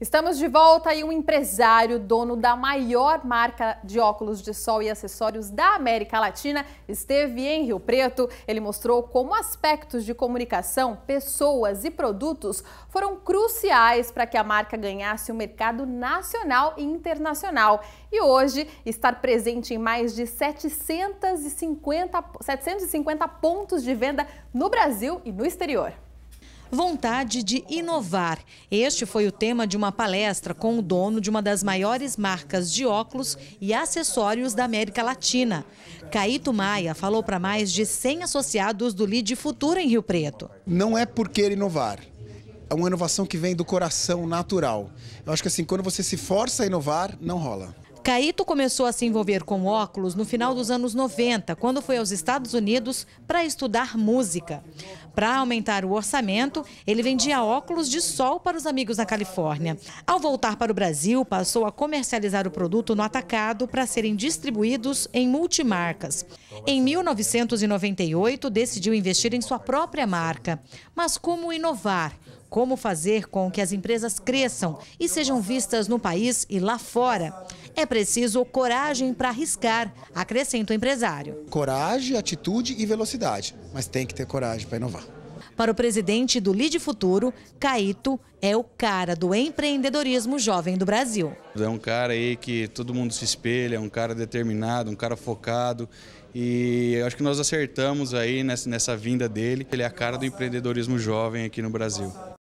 Estamos de volta e um empresário, dono da maior marca de óculos de sol e acessórios da América Latina, esteve em Rio Preto. Ele mostrou como aspectos de comunicação, pessoas e produtos foram cruciais para que a marca ganhasse o um mercado nacional e internacional. E hoje está presente em mais de 750, 750 pontos de venda no Brasil e no exterior. Vontade de inovar. Este foi o tema de uma palestra com o dono de uma das maiores marcas de óculos e acessórios da América Latina. Caíto Maia falou para mais de 100 associados do Lide Futura em Rio Preto. Não é por querer inovar é uma inovação que vem do coração natural. Eu acho que assim, quando você se força a inovar, não rola. Caíto começou a se envolver com óculos no final dos anos 90, quando foi aos Estados Unidos para estudar música. Para aumentar o orçamento, ele vendia óculos de sol para os amigos na Califórnia. Ao voltar para o Brasil, passou a comercializar o produto no atacado para serem distribuídos em multimarcas. Em 1998, decidiu investir em sua própria marca. Mas como inovar? Como fazer com que as empresas cresçam e sejam vistas no país e lá fora? É preciso coragem para arriscar, acrescenta o empresário. Coragem, atitude e velocidade, mas tem que ter coragem para inovar. Para o presidente do Lide Futuro, Caíto é o cara do empreendedorismo jovem do Brasil. É um cara aí que todo mundo se espelha, é um cara determinado, um cara focado. E eu acho que nós acertamos aí nessa, nessa vinda dele. Ele é a cara do empreendedorismo jovem aqui no Brasil.